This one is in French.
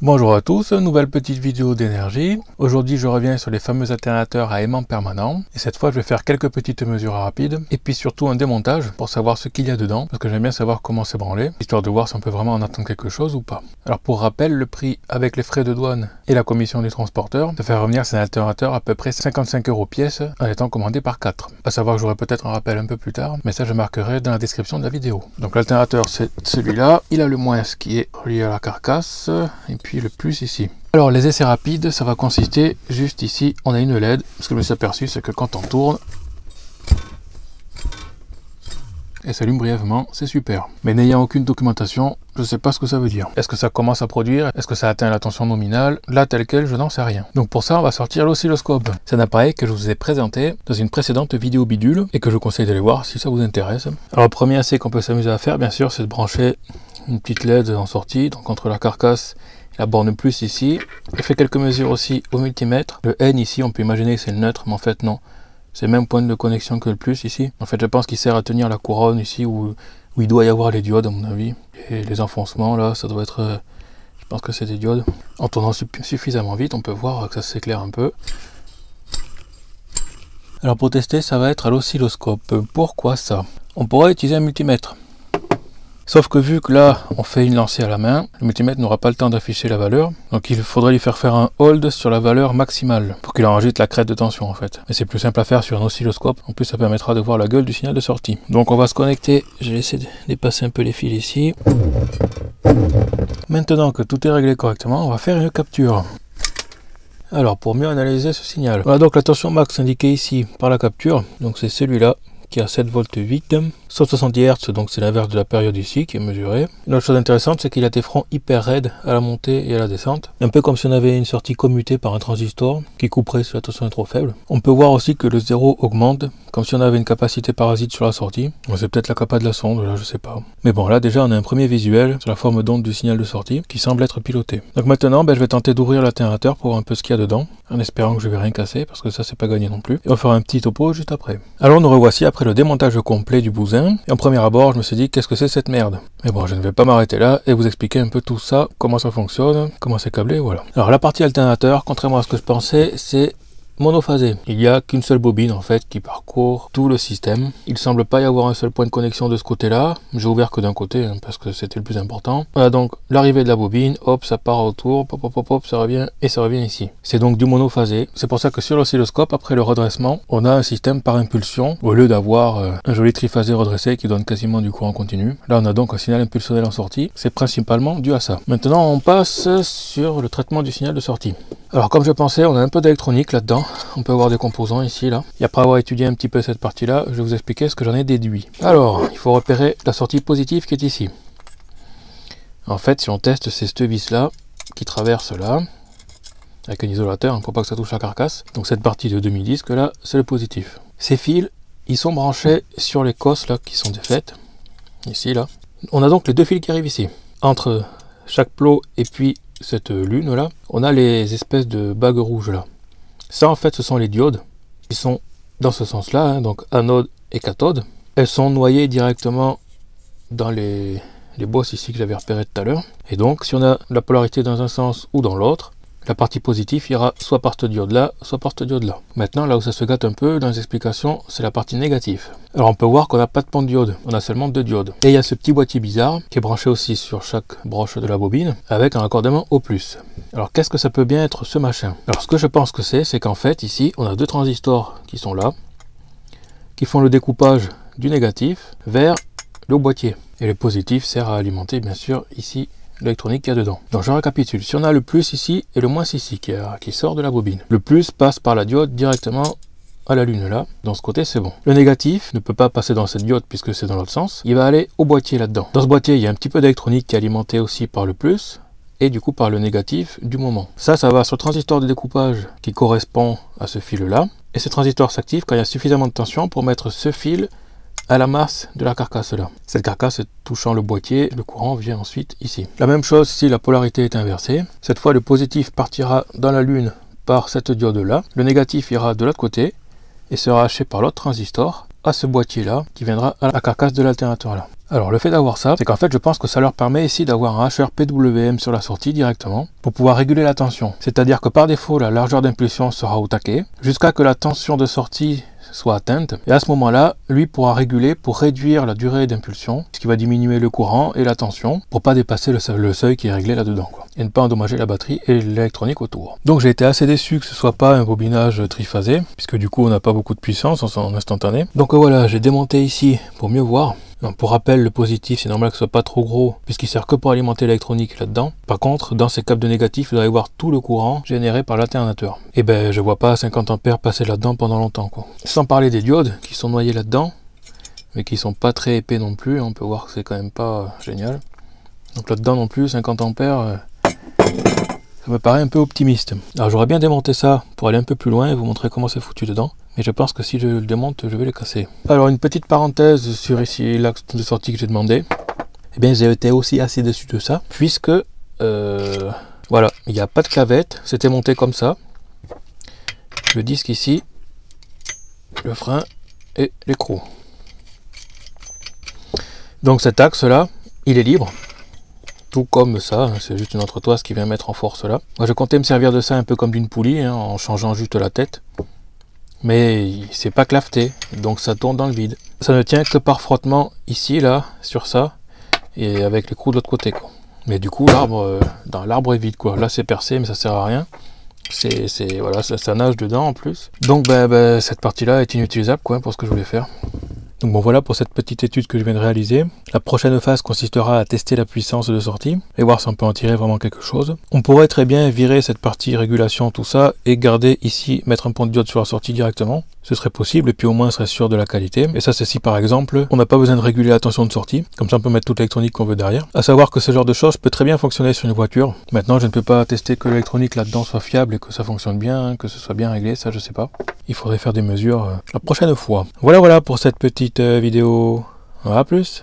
Bonjour à tous, nouvelle petite vidéo d'énergie. Aujourd'hui je reviens sur les fameux alternateurs à aimant permanent et cette fois je vais faire quelques petites mesures rapides et puis surtout un démontage pour savoir ce qu'il y a dedans parce que j'aime bien savoir comment c'est branlé histoire de voir si on peut vraiment en attendre quelque chose ou pas. Alors pour rappel le prix avec les frais de douane et la commission du transporteur de faire revenir ces alternateurs à peu près 55 euros pièce en étant commandé par 4. À savoir que j'aurai peut-être un rappel un peu plus tard mais ça je marquerai dans la description de la vidéo. Donc l'alternateur c'est celui-là, il a le moins ce qui est relié à la carcasse et puis le plus ici. Alors les essais rapides, ça va consister juste ici, on a une LED. Ce que je me suis aperçu, c'est que quand on tourne, elle s'allume brièvement, c'est super. Mais n'ayant aucune documentation, je ne sais pas ce que ça veut dire. Est-ce que ça commence à produire Est-ce que ça atteint la tension nominale Là, tel quel, je n'en sais rien. Donc pour ça, on va sortir l'oscilloscope. C'est un appareil que je vous ai présenté dans une précédente vidéo bidule et que je vous conseille d'aller voir si ça vous intéresse. Alors le premier essai qu'on peut s'amuser à faire, bien sûr, c'est de brancher une petite LED en sortie, donc entre la carcasse la borne plus ici. Je fais quelques mesures aussi au multimètre. Le N ici, on peut imaginer que c'est le neutre, mais en fait non. C'est le même point de connexion que le plus ici. En fait, je pense qu'il sert à tenir la couronne ici où, où, il doit y avoir les diodes à mon avis. Et les enfoncements là, ça doit être... Euh, je pense que c'est des diodes. En tournant suffisamment vite, on peut voir que ça s'éclaire un peu. Alors pour tester, ça va être à l'oscilloscope. Pourquoi ça On pourrait utiliser un multimètre. Sauf que vu que là, on fait une lancée à la main, le multimètre n'aura pas le temps d'afficher la valeur. Donc il faudrait lui faire faire un hold sur la valeur maximale pour qu'il enregistre la crête de tension en fait. Mais c'est plus simple à faire sur un oscilloscope. En plus, ça permettra de voir la gueule du signal de sortie. Donc on va se connecter. Je J'ai laissé dépasser un peu les fils ici. Maintenant que tout est réglé correctement, on va faire une capture. Alors pour mieux analyser ce signal, voilà donc la tension max indiquée ici par la capture, donc c'est celui-là qui 7 volts 8, 170 Hz, donc c'est l'inverse de la période ici qui est mesurée. Une autre chose intéressante, c'est qu'il a des fronts hyper raides à la montée et à la descente. Un peu comme si on avait une sortie commutée par un transistor qui couperait si la tension est trop faible. On peut voir aussi que le zéro augmente, comme si on avait une capacité parasite sur la sortie. C'est peut-être la capa de la sonde, là je sais pas. Mais bon, là déjà on a un premier visuel sur la forme d'onde du signal de sortie qui semble être piloté. Donc maintenant, ben, je vais tenter d'ouvrir l'altérateur pour voir un peu ce qu'il y a dedans en espérant que je vais rien casser, parce que ça c'est pas gagné non plus. Et on fera un petit topo juste après. Alors nous revoici après le démontage complet du bousin, et en premier abord je me suis dit qu'est-ce que c'est cette merde Mais bon je ne vais pas m'arrêter là et vous expliquer un peu tout ça, comment ça fonctionne, comment c'est câblé, voilà. Alors la partie alternateur, contrairement à ce que je pensais, c'est monophasé. Il n'y a qu'une seule bobine en fait qui parcourt tout le système. Il semble pas y avoir un seul point de connexion de ce côté-là. J'ai ouvert que d'un côté hein, parce que c'était le plus important. On a donc l'arrivée de la bobine, hop, ça part autour, pop, pop, pop, ça revient et ça revient ici. C'est donc du monophasé. C'est pour ça que sur l'oscilloscope, après le redressement, on a un système par impulsion au lieu d'avoir euh, un joli triphasé redressé qui donne quasiment du courant continu. Là, on a donc un signal impulsionnel en sortie. C'est principalement dû à ça. Maintenant, on passe sur le traitement du signal de sortie. Alors comme je pensais, on a un peu d'électronique là-dedans. On peut avoir des composants ici, là. Et après avoir étudié un petit peu cette partie-là, je vais vous expliquer ce que j'en ai déduit. Alors, il faut repérer la sortie positive qui est ici. En fait, si on teste, c'est cette vis-là qui traverse là, avec un isolateur, il hein, pas que ça touche la carcasse. Donc cette partie de demi-disque là, c'est le positif. Ces fils, ils sont branchés sur les cosses là qui sont défaites, ici là. On a donc les deux fils qui arrivent ici. Entre chaque plot et puis cette euh, lune là, on a les espèces de bagues rouges là. Ça en fait ce sont les diodes qui sont dans ce sens là, hein. donc anode et cathode. Elles sont noyées directement dans les, les bosses ici que j'avais repérées tout à l'heure. Et donc si on a la polarité dans un sens ou dans l'autre, la partie positive ira soit par ce diode là, soit par ce diode là. Maintenant, là où ça se gâte un peu dans les explications, c'est la partie négative. Alors on peut voir qu'on n'a pas de pont diode, on a seulement deux diodes. Et il y a ce petit boîtier bizarre qui est branché aussi sur chaque broche de la bobine avec un raccordement au plus. Alors qu'est-ce que ça peut bien être ce machin Alors ce que je pense que c'est, c'est qu'en fait ici on a deux transistors qui sont là, qui font le découpage du négatif vers le boîtier. Et le positif sert à alimenter bien sûr ici l'électronique qu'il y a dedans. Donc je récapitule, si on a le plus ici et le moins ici qui, qui sort de la bobine, le plus passe par la diode directement à la lune là, dans ce côté c'est bon. Le négatif ne peut pas passer dans cette diode puisque c'est dans l'autre sens, il va aller au boîtier là-dedans. Dans ce boîtier il y a un petit peu d'électronique qui est alimenté aussi par le plus, et du coup par le négatif du moment. Ça, ça va sur le transistor de découpage qui correspond à ce fil-là. Et ce transistor s'active quand il y a suffisamment de tension pour mettre ce fil à la masse de la carcasse là. Cette carcasse touchant le boîtier, le courant vient ensuite ici. La même chose si la polarité est inversée. Cette fois, le positif partira dans la lune par cette diode là. Le négatif ira de l'autre côté et sera haché par l'autre transistor à ce boîtier là qui viendra à la carcasse de l'alternateur là. Alors le fait d'avoir ça, c'est qu'en fait je pense que ça leur permet ici d'avoir un hacheur PWM sur la sortie directement pour pouvoir réguler la tension. C'est-à-dire que par défaut la largeur d'impulsion sera au taquet jusqu'à que la tension de sortie soit atteinte. Et à ce moment-là, lui pourra réguler pour réduire la durée d'impulsion, ce qui va diminuer le courant et la tension pour pas dépasser le, seuil qui est réglé là-dedans et ne pas endommager la batterie et l'électronique autour. Donc j'ai été assez déçu que ce soit pas un bobinage triphasé puisque du coup on n'a pas beaucoup de puissance en instantané. Donc voilà, j'ai démonté ici pour mieux voir pour rappel, le positif, c'est normal que ce soit pas trop gros, puisqu'il sert que pour alimenter l'électronique là-dedans. Par contre, dans ces câbles de négatif, vous allez voir tout le courant généré par l'alternateur. Et eh ben, je vois pas 50 ampères passer là-dedans pendant longtemps, quoi. Sans parler des diodes qui sont noyées là-dedans, mais qui sont pas très épais non plus. Hein. On peut voir que c'est quand même pas euh, génial. Donc là-dedans non plus, 50 ampères, euh, ça me paraît un peu optimiste. Alors j'aurais bien démonté ça pour aller un peu plus loin et vous montrer comment c'est foutu dedans et je pense que si je le démonte, je vais le casser. Alors une petite parenthèse sur ici l'axe de sortie que j'ai demandé. Eh bien j'ai été aussi assez déçu de ça, puisque euh, voilà, il n'y a pas de clavette, c'était monté comme ça. Le disque ici, le frein et l'écrou. Donc cet axe là, il est libre. Tout comme ça, hein, c'est juste une entretoise qui vient mettre en force là. Moi je comptais me servir de ça un peu comme d'une poulie, hein, en changeant juste la tête mais c'est pas clafté, donc ça tourne dans le vide. Ça ne tient que par frottement ici, là, sur ça, et avec les coups de l'autre côté. Mais du coup, l'arbre euh, l'arbre est vide. Quoi. Là, c'est percé, mais ça sert à rien. C'est voilà, ça, ça, nage dedans en plus. Donc, ben, ben, cette partie-là est inutilisable quoi, pour ce que je voulais faire. Donc bon voilà pour cette petite étude que je viens de réaliser. La prochaine phase consistera à tester la puissance de sortie et voir si on peut en tirer vraiment quelque chose. On pourrait très bien virer cette partie régulation, tout ça, et garder ici, mettre un pont de diode sur la sortie directement. Ce serait possible et puis au moins on serait sûr de la qualité. Et ça c'est si par exemple on n'a pas besoin de réguler la tension de sortie, comme ça on peut mettre toute l'électronique qu'on veut derrière. À savoir que ce genre de choses peut très bien fonctionner sur une voiture. Maintenant je ne peux pas tester que l'électronique là-dedans soit fiable et que ça fonctionne bien, que ce soit bien réglé, ça je sais pas il faudrait faire des mesures euh, la prochaine fois. Voilà, voilà pour cette petite euh, vidéo. À plus